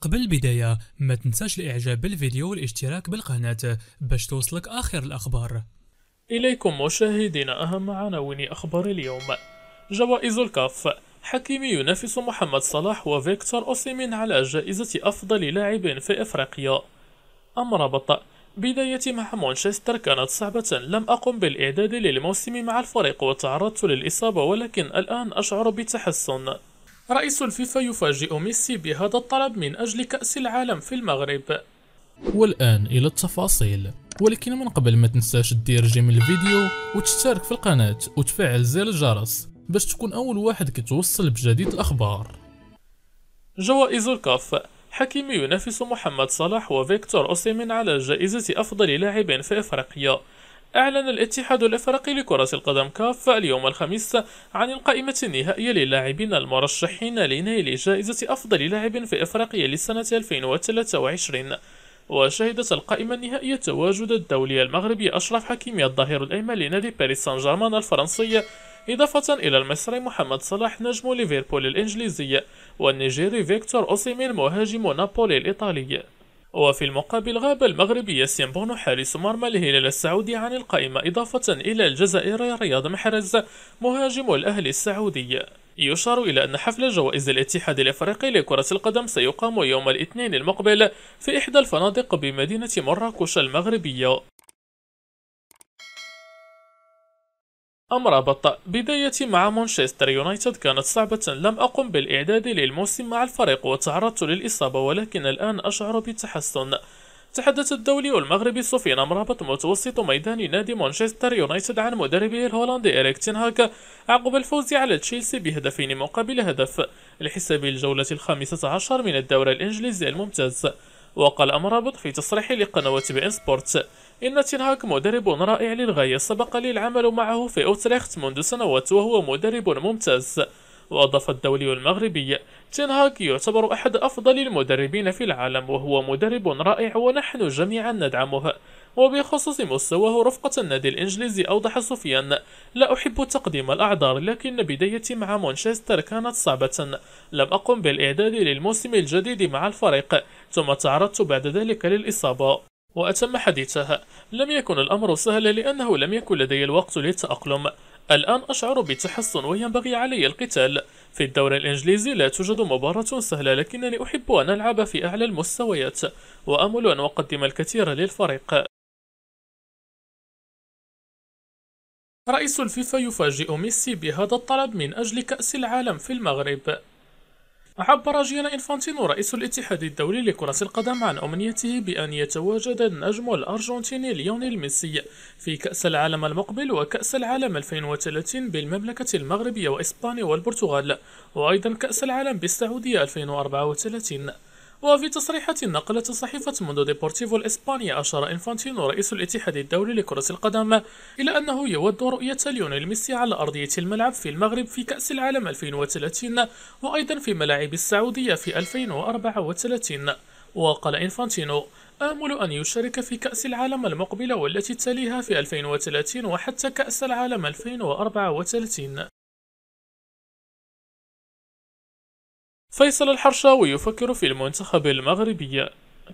قبل البداية ما تنساش الاعجاب بالفيديو والاشتراك بالقناة باش توصلك اخر الاخبار اليكم مشاهدينا اهم عناوين اخبار اليوم جوائز الكاف حكيمي ينافس محمد صلاح وفيكتور أوسيمين على جائزة أفضل لاعب في إفريقيا أم بدايتي مع مانشستر كانت صعبة لم أقم بالإعداد للموسم مع الفريق وتعرضت للإصابة ولكن الآن أشعر بتحسن رئيس الفيفا يفاجئ ميسي بهذا الطلب من أجل كأس العالم في المغرب والآن إلى التفاصيل ولكن من قبل ما تنساش تدير جيم الفيديو وتشترك في القناة وتفعل زر الجرس باش تكون أول واحد كتوصل بجديد الأخبار جوائز الكاف حكيمي ينافس محمد صلاح وفيكتور أوسيمين على جائزة أفضل لاعب في إفريقيا أعلن الاتحاد الإفريقي لكرة القدم كاف اليوم الخميس عن القائمة النهائية للاعبين المرشحين لنيل جائزة أفضل لاعب في إفريقيا لسنة 2023 وشهدت القائمة النهائية تواجد الدولي المغربي أشرف حكيمي الظهير الأيمن لنادي باريس سان جيرمان الفرنسي إضافة إلى المصري محمد صلاح نجم ليفربول الإنجليزي والنيجيري فيكتور أوسيمين مهاجم نابولي الإيطالي وفي المقابل غاب المغربي ياسين بونو حارس مرمى الهلال السعودي عن القائمة إضافة إلى الجزائري رياض محرز مهاجم الأهلي السعودي يشار إلى أن حفل جوائز الاتحاد الأفريقي لكرة القدم سيقام يوم الاثنين المقبل في إحدى الفنادق بمدينة مراكش المغربية أمر بطأ بدايتي مع مانشستر يونايتد كانت صعبة لم أقم بالإعداد للموسم مع الفريق وتعرضت للإصابة ولكن الآن أشعر بتحسن تحدث الدولي المغربي سفيان مرابط متوسط ميدان نادي مانشستر يونايتد عن مدربه الهولندي إريك تنهاك عقب الفوز على تشيلسي بهدفين مقابل هدف لحساب الجولة الخامسة عشر من الدوري الإنجليزي الممتاز وقال مرابط في تصريح لقنوات بي إن سبورت إن تنهاك مدرب رائع للغاية سبق لي العمل معه في أوتريخت منذ سنوات وهو مدرب ممتاز وأضاف الدولي المغربي تنهاك يعتبر أحد أفضل المدربين في العالم وهو مدرب رائع ونحن جميعا ندعمه وبخصوص مستواه رفقة النادي الإنجليزي أوضح سفيان لا أحب تقديم الأعذار لكن بدايتي مع مانشستر كانت صعبة لم أقم بالإعداد للموسم الجديد مع الفريق ثم تعرضت بعد ذلك للإصابة وأتم حديثها لم يكن الأمر سهلا لأنه لم يكن لدي الوقت للتأقلم الآن أشعر بتحسن وينبغي علي القتال في الدوري الإنجليزي لا توجد مباراة سهلة لكنني أحب أن ألعب في أعلى المستويات وأمل أن أقدم الكثير للفريق رئيس الفيفا يفاجئ ميسي بهذا الطلب من أجل كأس العالم في المغرب عبر جيانا إنفانتينو رئيس الاتحاد الدولي لكرة القدم عن أمنيته بأن يتواجد النجم الأرجنتيني ليونيل ميسي في كأس العالم المقبل وكأس العالم 2030 بالمملكة المغربية وإسبانيا والبرتغال وأيضا كأس العالم بالسعودية 2034 وفي تصريحات نقلت صحيفة موندو ديبورتيفو الإسبانية أشار إنفانتينو رئيس الاتحاد الدولي لكرة القدم إلى أنه يود رؤية ليونيل ميسي على أرضية الملعب في المغرب في كأس العالم 2030 وأيضا في ملاعب السعودية في 2034 وقال إنفانتينو آمل أن يشارك في كأس العالم المقبلة والتي تليها في 2030 وحتى كأس العالم 2034 فيصل الحرشاوي يفكر في المنتخب المغربي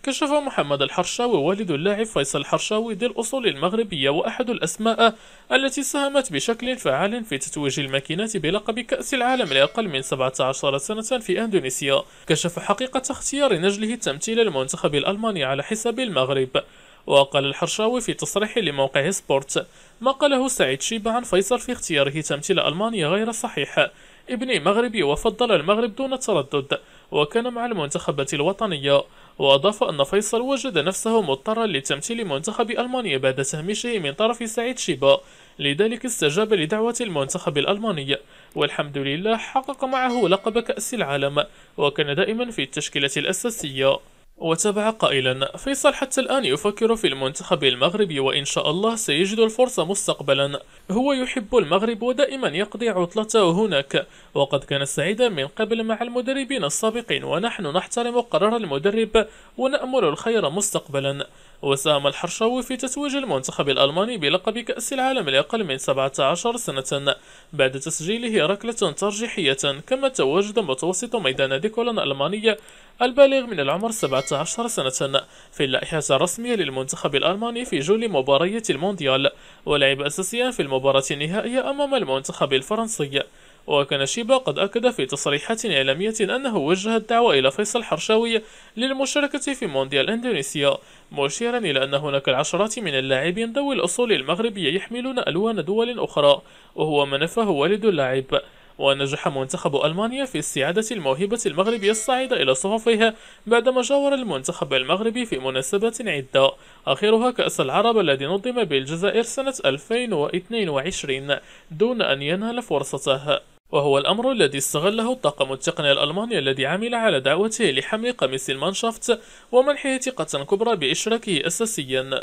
كشف محمد الحرشاوي والد اللاعب فيصل الحرشاوي ذي الأصول المغربية وأحد الأسماء التي ساهمت بشكل فعال في تتويج الماكينات بلقب كأس العالم لأقل من 17 سنة في أندونيسيا كشف حقيقة اختيار نجله التمثيل المنتخب الألماني على حساب المغرب وقال الحرشاوي في تصريح لموقع سبورت ما قاله سعيد شيبة عن فيصل في اختياره تمثيل ألمانيا غير صحيح ابني مغربي وفضل المغرب دون تردد وكان مع المنتخبات الوطنية وأضاف أن فيصل وجد نفسه مضطرا لتمثيل منتخب ألمانيا بعد تهميشه من طرف سعيد شيبا لذلك استجاب لدعوة المنتخب الألماني والحمد لله حقق معه لقب كأس العالم وكان دائما في التشكيلة الأساسية وتابع قائلا فيصل حتى الآن يفكر في المنتخب المغربي وإن شاء الله سيجد الفرصة مستقبلا هو يحب المغرب ودائما يقضي عطلته هناك وقد كان سعيدا من قبل مع المدربين السابقين ونحن نحترم قرار المدرب ونأمل الخير مستقبلا وساهم الحرشاوي في تتويج المنتخب الألماني بلقب كأس العالم لأقل من 17 سنة بعد تسجيله ركلة ترجيحية كما تواجد متوسط ميدان ديكولا الألمانية البالغ من العمر 17 سنة في اللائحة الرسمية للمنتخب الألماني في جول مباريات المونديال ولعب أساسيا في المباراة النهائية أمام المنتخب الفرنسي وكان شيبا قد أكد في تصريحات إعلامية أنه وجه الدعوة إلى فيصل حرشاوي للمشاركة في مونديال إندونيسيا مشيرا إلى أن هناك العشرات من اللاعبين ذوي الأصول المغربية يحملون ألوان دول أخرى وهو ما نفاه والد اللاعب ونجح منتخب ألمانيا في استعادة الموهبة المغربية الصاعدة إلى صفوفها بعدما جاور المنتخب المغربي في مناسبات عدة آخرها كأس العرب الذي نظم بالجزائر سنة 2022 دون أن ينال فرصته وهو الأمر الذي استغله الطاقم التقني الألماني الذي عمل على دعوته لحمل قميص المانشافت ومنحه ثقة كبرى بإشراكه أساسيا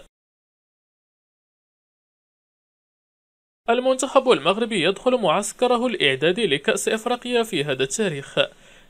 المنتخب المغربي يدخل معسكره الإعدادي لكأس إفريقيا في هذا التاريخ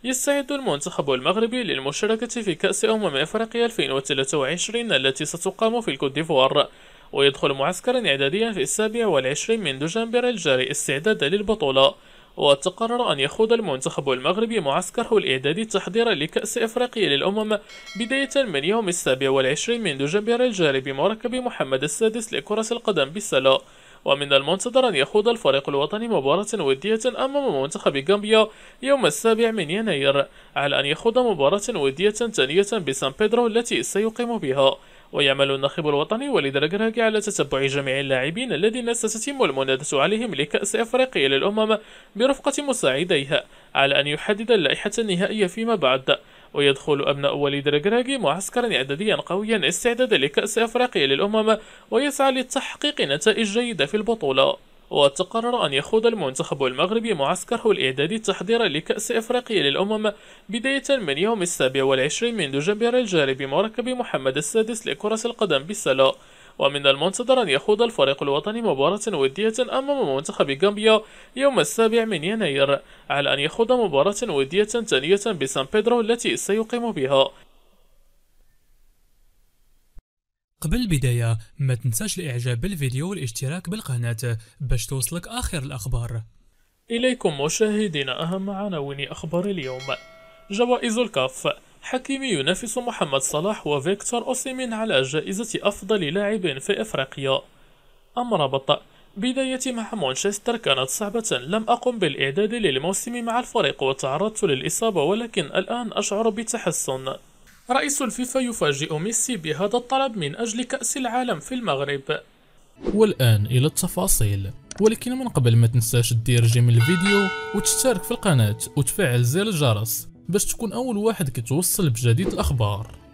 يستعد المنتخب المغربي للمشاركة في كأس أمم إفريقيا 2023 التي ستقام في الكوت ديفوار ويدخل معسكرا إعداديا في السابع والعشرين من دجنبر الجاري استعدادا للبطولة وتقرر أن يخوض المنتخب المغربي معسكره الإعدادي تحضيرا لكأس إفريقيا للأمم بداية من يوم السابع والعشرين من دجنبر الجاري بمركب محمد السادس لكرة القدم بالسلة ومن المنتظر أن يخوض الفريق الوطني مباراة ودية أمام منتخب غامبيا يوم السابع من يناير على أن يخوض مباراة ودية ثانية بسان بيدرو التي سيقيم بها ويعمل الناخب الوطني وليد الأكرهكي على تتبع جميع اللاعبين الذين ستتم المنافسة عليهم لكأس أفريقيا للأمم برفقة مساعديها على أن يحدد اللائحة النهائية فيما بعد ويدخل أبناء وليد الكراكي معسكرا إعداديا قويا استعدادا لكأس أفريقيا للأمم ويسعى لتحقيق نتائج جيدة في البطولة وتقرر أن يخوض المنتخب المغربي معسكره الإعدادي تحضيرا لكأس إفريقيا للأمم بداية من يوم السابع والعشرين من دجنبر الجاري بمركب محمد السادس لكرة القدم بالسلة ومن المنتظر أن يخوض الفريق الوطني مباراة ودية أمام منتخب غامبيا يوم السابع من يناير على أن يخوض مباراة ودية ثانية بسان بيدرو التي سيقيم بها قبل البداية ما تنساش الاعجاب بالفيديو والاشتراك بالقناة باش توصلك اخر الاخبار اليكم مشاهدينا اهم عناوين اخبار اليوم جوائز الكاف حكيمي ينافس محمد صلاح وفيكتور أوسيمين على جائزة أفضل لاعب في إفريقيا امرابط بدايتي مع مانشستر كانت صعبة لم أقم بالإعداد للموسم مع الفريق وتعرضت للإصابة ولكن الآن أشعر بتحسن رئيس الفيفا يفاجئ ميسي بهذا الطلب من أجل كأس العالم في المغرب والآن إلى التفاصيل ولكن من قبل ما تنساش تدير جيم الفيديو وتشترك في القناة وتفعل زر الجرس باش تكون أول واحد كتوصل بجديد الأخبار